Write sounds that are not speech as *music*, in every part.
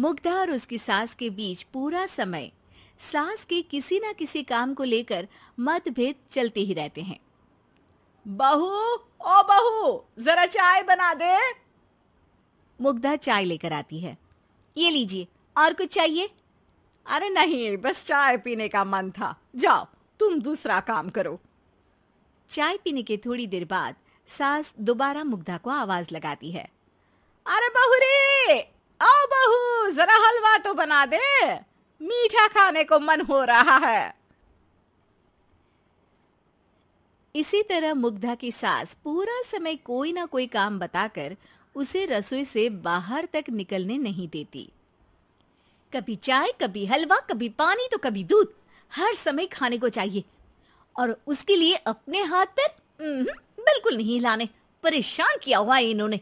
मुग्धा और उसकी सास के बीच पूरा समय सास के किसी ना किसी काम को लेकर मतभेद चलते ही रहते हैं बहू ओ बहू जरा चाय बना दे मुग्धा चाय लेकर आती है ये लीजिए और कुछ चाहिए अरे नहीं बस चाय पीने का मन था जाओ तुम दूसरा काम करो चाय पीने के थोड़ी देर बाद सास दोबारा मुग्धा को आवाज लगाती है अरे बहुरे आओ बहू जरा हलवा तो बना दे मीठा खाने को मन हो रहा है इसी तरह मुग्धा की सास पूरा समय कोई ना कोई काम बताकर उसे रसोई से बाहर तक निकलने नहीं देती कभी चाय कभी हलवा कभी पानी तो कभी दूध हर समय खाने को चाहिए और उसके लिए अपने हाथ पर बिल्कुल नहीं लाने परेशान किया हुआ इन्होंने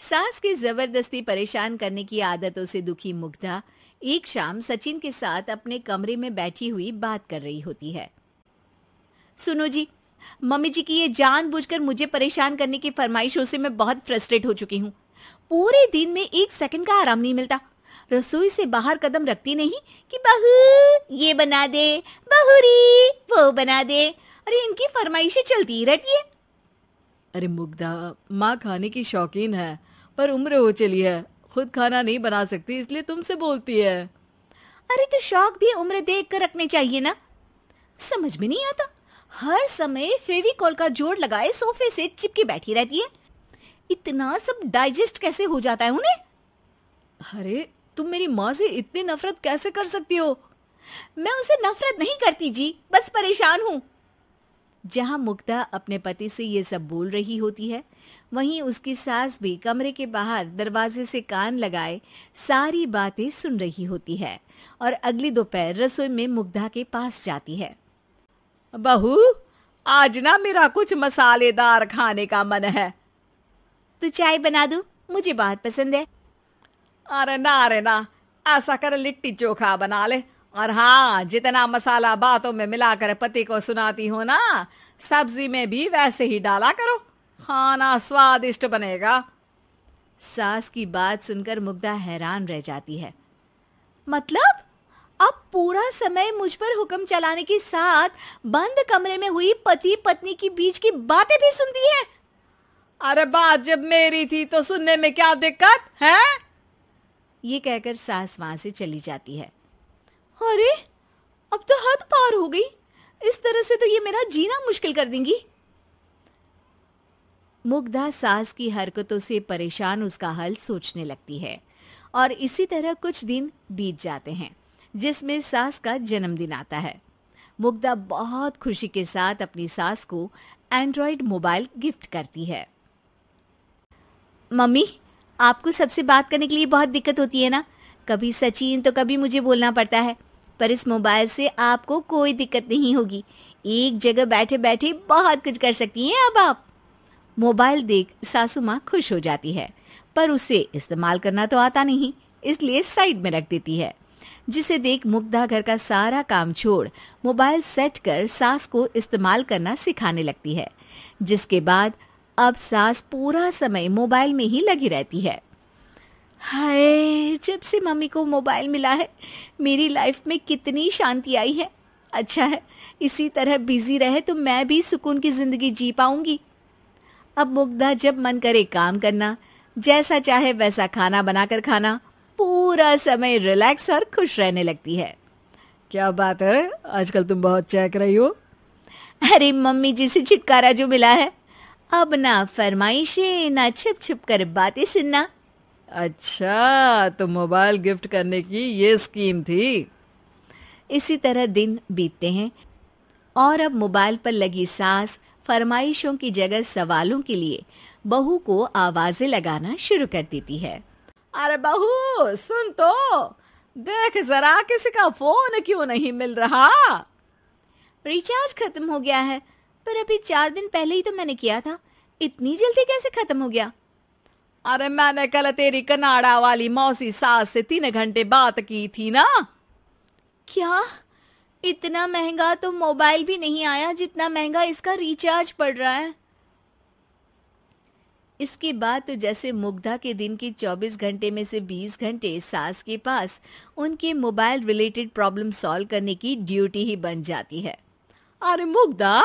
सास के जबरदस्ती परेशान करने की आदतों से दुखी मुग्धा एक शाम सचिन के साथ अपने कमरे में बैठी हुई बात कर रही होती है सुनो जी मम्मी जी की ये जान मुझे परेशान करने की फरमाइशों से मैं बहुत फ्रस्ट्रेट हो चुकी हूँ पूरे दिन में एक सेकंड का आराम नहीं मिलता रसोई से बाहर कदम रखती नहीं कि बहू ये बना दे बहुरी वो बना दे अरे इनकी फरमाइशें चलती ही रहती है अरे मुग्धा माँ खाने की शौकीन है पर उम्र हो चली है खुद खाना नहीं बना सकती इसलिए तुमसे बोलती है अरे तो शौक भी उम्र देख कर रखने चाहिए ना समझ में नहीं आता हर समय फेविकॉल का जोड़ लगाए सोफे से चिपकी बैठी रहती है इतना सब डाइजेस्ट कैसे हो जाता है उन्हें अरे तुम मेरी माँ से इतनी नफरत कैसे कर सकती हो मैं उसे नफरत नहीं करती जी बस परेशान हूँ जहां मुक्ता अपने पति से ये सब बोल रही होती है वहीं उसकी सास भी कमरे के बाहर दरवाजे से कान लगाए सारी बातें सुन रही होती है और अगली दोपहर रसोई में मुग्धा के पास जाती है बहू आज ना मेरा कुछ मसालेदार खाने का मन है तू चाय बना दू मुझे बहुत पसंद है अरे ना अरे ना ऐसा कर लिट्टी चोखा बना ले और हाँ जितना मसाला बातों में मिलाकर पति को सुनाती हो ना सब्जी में भी वैसे ही डाला करो खाना स्वादिष्ट बनेगा सास की बात सुनकर मुग्धा हैरान रह जाती है मतलब अब पूरा समय मुझ पर हुक्म चलाने के साथ बंद कमरे में हुई पति पत्नी के बीच की बातें भी सुनती है अरे बात जब मेरी थी तो सुनने में क्या दिक्कत है ये कहकर सास वहां से चली जाती है अरे अब तो हद पार हो गई इस तरह से तो ये मेरा जीना मुश्किल कर देंगी मुग्धा सास की हरकतों से परेशान उसका हल सोचने लगती है और इसी तरह कुछ दिन बीत जाते हैं जिसमें सास का जन्मदिन आता है मुग्धा बहुत खुशी के साथ अपनी सास को एंड्रॉयड मोबाइल गिफ्ट करती है मम्मी आपको सबसे बात करने के लिए बहुत दिक्कत होती है ना कभी सचिन तो कभी मुझे बोलना पड़ता है पर इस मोबाइल से आपको कोई दिक्कत नहीं होगी एक जगह बैठे बैठे बहुत कुछ कर सकती हैं अब आप मोबाइल देख सासू माँ खुश हो जाती है पर उसे इस्तेमाल करना तो आता नहीं इसलिए साइड में रख देती है जिसे देख मुग्धा घर का सारा काम छोड़ मोबाइल सेट कर सास को इस्तेमाल करना सिखाने लगती है जिसके बाद अब सास पूरा समय मोबाइल में ही लगी रहती है हाय जब से मम्मी को मोबाइल मिला है मेरी लाइफ में कितनी शांति आई है अच्छा है इसी तरह बिजी रहे तो मैं भी सुकून की ज़िंदगी जी पाऊंगी अब मुग्धा जब मन करे काम करना जैसा चाहे वैसा खाना बनाकर खाना पूरा समय रिलैक्स और खुश रहने लगती है क्या बात है आजकल तुम बहुत चेक रही हो अरे मम्मी जी से छुटकारा जो मिला है अब ना फरमाइशें ना छिप छिप कर बातें सुनना अच्छा तो मोबाइल गिफ्ट करने की ये स्कीम थी इसी तरह दिन बीतते हैं और अब मोबाइल पर लगी सास फरमाइशों की जगह सवालों के लिए बहू को आवाजें लगाना शुरू कर देती है अरे बहू सुन तो देख जरा किसी का फोन क्यों नहीं मिल रहा रिचार्ज खत्म हो गया है पर अभी चार दिन पहले ही तो मैंने किया था इतनी जल्दी कैसे खत्म हो गया अरे मैंने कल तेरी कनाडा वाली मौसी सास से तीन घंटे बात की थी ना क्या इतना महंगा तो मोबाइल भी नहीं आया जितना महंगा इसका रिचार्ज पड़ रहा है इसके बाद तो जैसे मुग्धा के दिन के 24 घंटे में से 20 घंटे सास के पास उनके मोबाइल रिलेटेड प्रॉब्लम सॉल्व करने की ड्यूटी ही बन जाती है अरे मुग्धा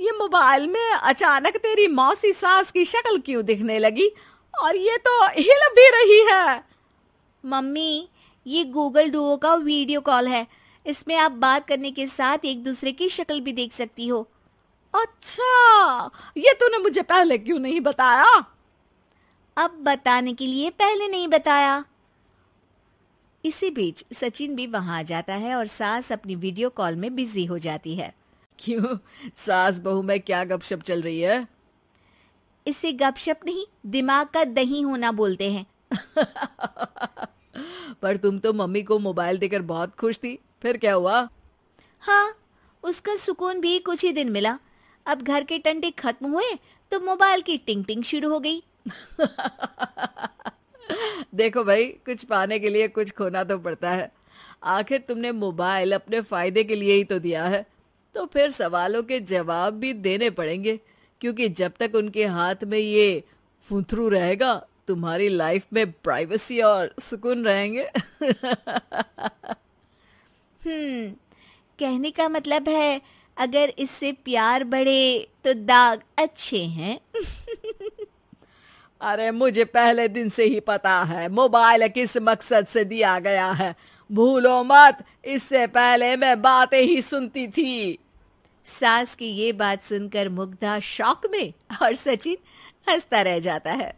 ये मोबाइल में अचानक तेरी मौसी सास की शक्ल क्यों दिखने लगी और ये तो हिल भी रही है मम्मी ये गूगल डुओ का वीडियो कॉल है इसमें आप बात करने के साथ एक दूसरे की शक्ल भी देख सकती हो अच्छा ये तूने मुझे पहले क्यों नहीं बताया अब बताने के लिए पहले नहीं बताया इसी बीच सचिन भी वहां आ जाता है और सास अपनी वीडियो कॉल में बिजी हो जाती है क्यों सास बहू में क्या गपशप चल रही है इसे गपशप नहीं दिमाग का दही होना बोलते हैं *laughs* पर तुम तो मम्मी को मोबाइल देकर बहुत खुश थी फिर क्या हुआ हाँ उसका सुकून भी कुछ ही दिन मिला अब घर के टंडे खत्म हुए तो मोबाइल की टिंग टिंग शुरू हो गई *laughs* देखो भाई कुछ पाने के लिए कुछ खोना तो पड़ता है आखिर तुमने मोबाइल अपने फायदे के लिए ही तो दिया है तो फिर सवालों के जवाब भी देने पड़ेंगे क्योंकि जब तक उनके हाथ में ये फुथरू रहेगा तुम्हारी लाइफ में प्राइवेसी और सुकून रहेंगे *laughs* हम्म कहने का मतलब है अगर इससे प्यार बढ़े तो दाग अच्छे हैं *laughs* अरे मुझे पहले दिन से ही पता है मोबाइल किस मकसद से दिया गया है भूलो मत इससे पहले मैं बातें ही सुनती थी सास की ये बात सुनकर मुग्धा शौक में और सचिन हंसता रह जाता है